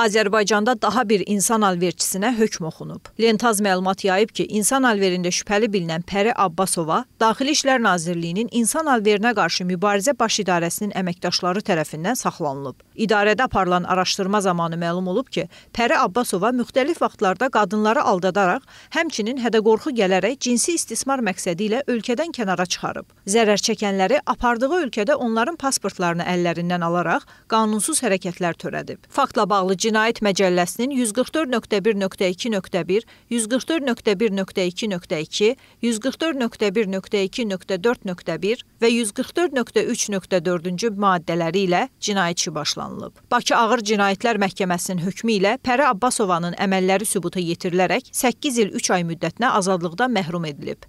Azərbaycanda daha bir insan alverçisinə hökm oxunub. Lentaz məlumat yayıb ki, insan alverində şübhəli bilinən Pəri Abbasova Daxili İşlər Nazirliyinin insan alverinə qarşı mübarizə baş idarəsinin əməkdaşları tərəfindən saxlanılıb. İdarədə aparılan araşdırma zamanı məlum olub ki, Pəri Abbasova müxtəlif vaxtlarda qadınları aldadaraq, həmçinin hədə-qorxu gələrək cinsi istismar məqsədi ilə ölkədən kənara çıxarıb. Zərər çəkənləri apardığı ölkədə onların pasportlarını əllərindən alaraq qanunsuz hərəkətlər törədib. Faktla bağlı cinayət Cinayət Məcəlləsinin 144.1.2.1, 144.1.2.2, 144.1.2.4.1 və 144.3.4-cü maddələri ilə cinayət işi başlanılıb. Bakı Ağır Cinayətlər Məhkəməsinin hökmü ilə Pərə Abbasovanın əməlləri sübuta yetirilərək 8 il 3 ay müddətinə azadlıqdan məhrum edilib.